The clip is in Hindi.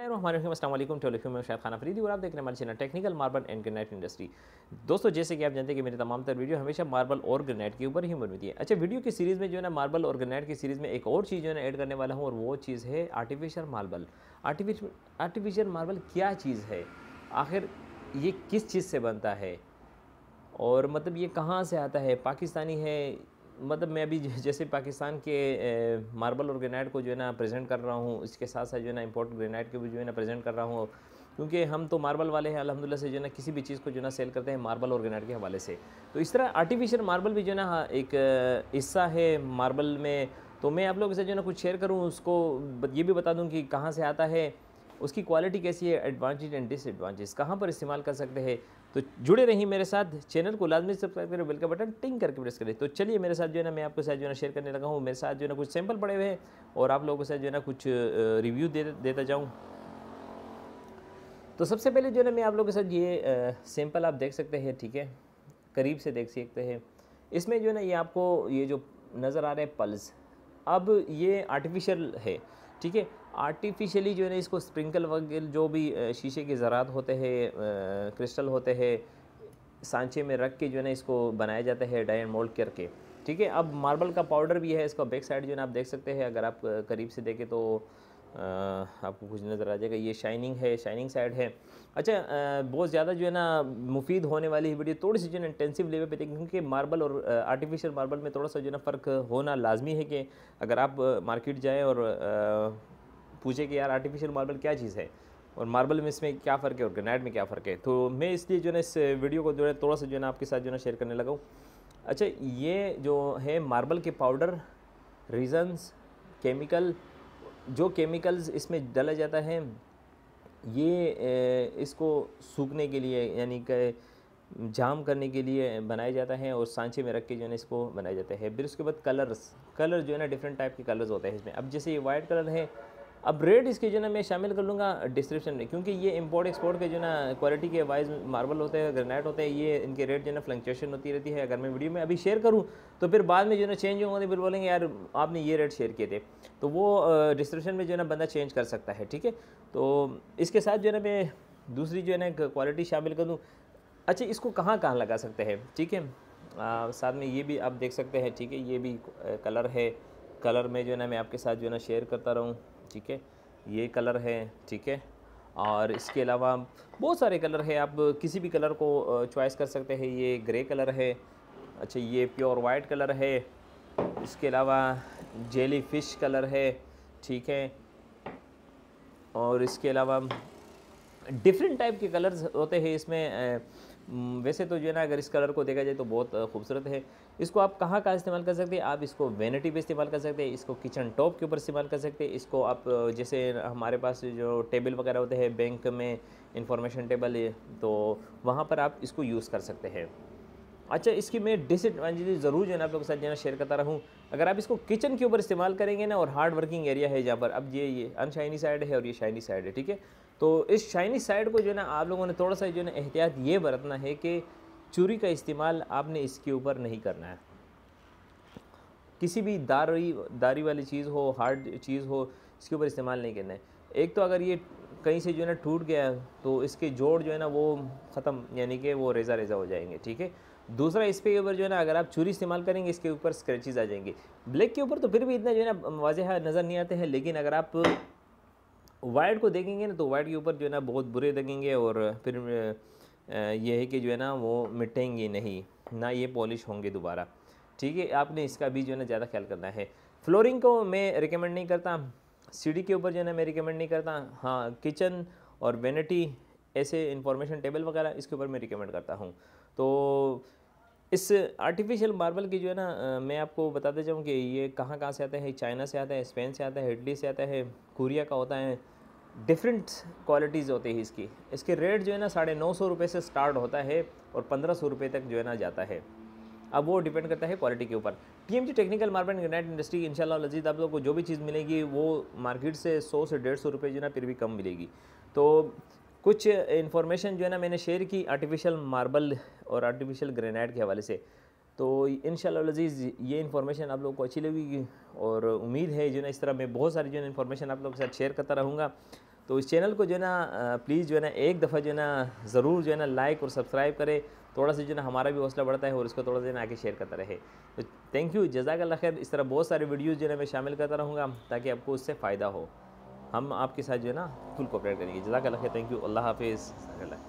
टेलीफिल्म में शायद खाना फरीदी और आप देख रहे हैं हमारे channel technical marble and granite industry दोस्तों जैसे कि आप जानते हैं कि मेरी तमाम तर वीडियो हमेशा मार्बल और ग्रेनाइट के ऊपर ही बनती है अच्छा वीडियो की सीरीज़ में जो है ना मार्बल और ग्रेनाइट की सीरीज़ में एक और चीज़ जो है ना ऐड करने वाला हूँ और वो चीज़ है आर्टिफिशियल मार्बल आर्टिफिश आर्टिफिशियल मार्बल क्या चीज़ है आखिर ये किस चीज़ से बनता है और मतलब ये कहाँ से आता है पाकिस्तानी है मतलब मैं अभी जैसे पाकिस्तान के मार्बल और ग्रेनाइट को जो है ना प्रेजेंट कर रहा हूँ इसके साथ साथ जो है ना इम्पोर्ट ग्रेनाइट के भी जो है ना प्रेजेंट कर रहा हूँ क्योंकि हम तो मार्बल वाले हैं अलहमदिल्ला से जो है ना किसी भी चीज़ को जो है ना सेल करते हैं मार्बल और ग्रेनाइट के हवाले से तो इस तरह आर्टिफिशियल मार्बल भी जो है ना हाँ, एक हिस्सा है मार्बल में तो मैं आप लोगों से जो है ना कुछ शेयर करूँ उसको ये भी बता दूँ कि कहाँ से आता है उसकी क्वालिटी कैसी है एडवांटेज एंड डिसएडवांटेज कहाँ पर इस्तेमाल कर सकते हैं तो जुड़े रहिए मेरे साथ चैनल को लाजमी सब्सक्राइब करें बेल का बटन टिंग करके प्रेस करें तो चलिए मेरे साथ जो है ना मैं आपके साथ जो है ना शेयर करने लगा हूँ मेरे साथ जो है ना कुछ सैंपल पड़े हुए हैं और आप लोगों के साथ जो है ना कुछ रिव्यू दे देता जाऊँ तो सबसे पहले जो है ना मैं आप लोगों के साथ ये सैंपल आप देख सकते हैं ठीक है करीब से देख सकते हैं इसमें जो है ना ये आपको ये जो नज़र आ रहे हैं पल्स अब ये आर्टिफिशियल है ठीक है आर्टिफिशियली जो है ना इसको स्प्रिंकल वगैरह जो भी शीशे के ज़रात होते हैं क्रिस्टल होते हैं सांचे में रख के जो है ना इसको बनाया जाता है डायन मोल्ड करके ठीक है अब मार्बल का पाउडर भी है इसका बैक साइड जो है आप देख सकते हैं अगर आप करीब से देखें तो आपको कुछ नज़र आ जाएगा ये शाइनिंग है शाइनिंग साइड है अच्छा बहुत ज़्यादा जो है ना मुफीद होने वाली वीडियो थोड़ी सी जो है इंटेंसिव लेवल पे देखें क्योंकि मार्बल और आर्टिफिशियल मार्बल में थोड़ा सा जो है ना फ़र्क होना लाजमी है कि अगर आप मार्केट जाएँ और पूछें कि यार आर्टिफिशियल मार्बल क्या चीज़ है और मार्बल में इसमें क्या फ़र्क है और ग्रेनाइट में क्या फ़र्क है तो मैं इसलिए जो है ना इस वीडियो को जो है थोड़ा सा जो है ना आपके साथ जो है ना शेयर करने लगाऊँ अच्छा ये जो है मार्बल के पाउडर रीजन्स केमिकल जो केमिकल्स इसमें डाला जाता है ये इसको सूखने के लिए यानी कि जाम करने के लिए बनाया जाता है और सांचे में रख के जो है इसको बनाया जाता है फिर उसके बाद कलर्स कलर जो है ना डिफरेंट टाइप के कलर्स होते हैं इसमें अब जैसे ये वाइट कलर है अब रेट इसके जो ना मैं शामिल कर लूँगा डिस्क्रिप्शन में क्योंकि ये इम्पोर्ट एक्सपोर्ट के जो ना क्वालिटी के वाइज मार्बल होते हैं ग्रेनाइट होते हैं ये इनके रेट जो ना फ्लक्चुएशन होती रहती है अगर मैं वीडियो में अभी शेयर करूँ तो फिर बाद में जो ना चेंज होंगे फिर बोलेंगे यार आपने ये रेट शेयर किए थे तो वो डिस्क्रिप्शन में जो ना बंदा चेंज कर सकता है ठीक है तो इसके साथ जो ना मैं दूसरी जो है ना क्वालिटी शामिल कर दूँ अच्छा इसको कहाँ कहाँ लगा सकते हैं ठीक है साथ में ये भी आप देख सकते हैं ठीक है ये भी कलर है कलर में जो है ना मैं आपके साथ जो है ना शेयर करता रहूँ ठीक है ये कलर है ठीक है और इसके अलावा बहुत सारे कलर है आप किसी भी कलर को चॉइस कर सकते हैं ये ग्रे कलर है अच्छा ये प्योर वाइट कलर है इसके अलावा जेली फिश कलर है ठीक है और इसके अलावा डिफरेंट टाइप के कलर्स होते हैं इसमें हम्म, वैसे तो जो है ना अगर इस कलर को देखा जाए तो बहुत खूबसूरत है इसको आप कहाँ कहाँ इस्तेमाल कर सकते हैं आप इसको वेनिटी पे इस्तेमाल कर सकते हैं इसको किचन टॉप के ऊपर इस्तेमाल कर सकते हैं इसको आप जैसे हमारे पास जो टेबल वगैरह होते हैं बैंक में इंफॉर्मेशन टेबल तो वहाँ पर आप इसको यूज़ कर सकते हैं अच्छा इसकी मैं डिसएडवांटेज ज़रूर जो है आप लोगों के साथ जो है शेयर करता रहूँ अगर आप इसको किचन के ऊपर इस्तेमाल करेंगे ना और हार्ड वर्किंग एरिया है जहाँ पर अब ये ये अनशाइनी साइड है और ये शाइनी साइड है ठीक है तो इस शाइनी साइड को जो है ना आप लोगों ने थोड़ा सा जो है ना एहतियात ये बरतना है कि चूरी का इस्तेमाल आपने इसके ऊपर नहीं करना है किसी भी दारी दारी वाली चीज़ हो हार्ड चीज़ हो इसके ऊपर इस्तेमाल नहीं करना है एक तो अगर ये कहीं से जो है ना टूट गया तो इसके जोड़ जो है ना वो ख़त्म यानी कि वो रेज़ा रेज़ा हो जाएंगे ठीक है दूसरा इस पे ऊपर जो है ना अगर आप चूरी इस्तेमाल करेंगे इसके ऊपर स्क्रैचेज आ जाएंगे ब्लैक के ऊपर तो फिर भी इतना जो है ना वाजह नज़र नहीं आते हैं लेकिन अगर आप वाइट को देखेंगे ना तो वाइट के ऊपर जो है ना बहुत बुरे लगेंगे और फिर यह है कि जो है ना वो मिटेंगे नहीं ना ये पॉलिश होंगे दोबारा ठीक है आपने इसका भी जो है ना ज़्यादा ख्याल करना है फ्लोरिंग को मैं रिकमेंड नहीं करता सीढ़ी के ऊपर जो है ना मैं रिकमेंड नहीं करता हाँ किचन और वेनिटी ऐसे इंफॉर्मेशन टेबल वगैरह इसके ऊपर मैं रिकमेंड करता हूँ तो इस आर्टिफिशियल मार्बल की जो है ना मैं आपको बताते जाऊँ कि ये कहाँ कहाँ से आते हैं चाइना से आता है स्पेन से आता है इटली से आता है कोरिया का होता है डिफरेंट क्वालिटीज़ होती है इसकी इसके रेट जो है ना साढ़े नौ सौ रुपये से स्टार्ट होता है और पंद्रह सौ रुपये तक जो है ना जाता है अब वो डिपेंड करता है क्वालिटी के ऊपर PMG technical marble granite industry इंशाल्लाह लजीद आप लोग को जो भी चीज़ मिलेगी वो मार्केट से सौ से डेढ़ सौ रुपये जो ना फिर भी कम मिलेगी तो कुछ इन्फॉर्मेशन जो है ना मैंने शेयर की आर्टिफिशियल मार्बल और आर्टिफिशियल ग्रेनाइट के हवाले से तो इन लजीज़ ये इन्फॉर्मेशन आप लोग को अच्छी लगेगी और उम्मीद है जो ना इस तरह मैं बहुत सारी जो है इन्फॉर्मेशन आप लोग के साथ शेयर करता रहूँगा तो इस चैनल को जो है ना प्लीज़ जो है ना एक दफ़ा जो है ना ज़रूर जो है ना लाइक और सब्सक्राइब करें थोड़ा सा जो ना हमारा भी हौसला बढ़ता है और इसको थोड़ा सा ना आगे शेयर करता रहे तो थैंक यू जजाक खैर इस तरह बहुत सारे वीडियोज़ जो है मैं शामिल करता रहूँगा ताकि आपको उससे फ़ायदा हो हम आपके साथ जो है ना फुल कोऑपरेट करेंगे जजाक खैर थैंक यू अल्लाह हाफिज़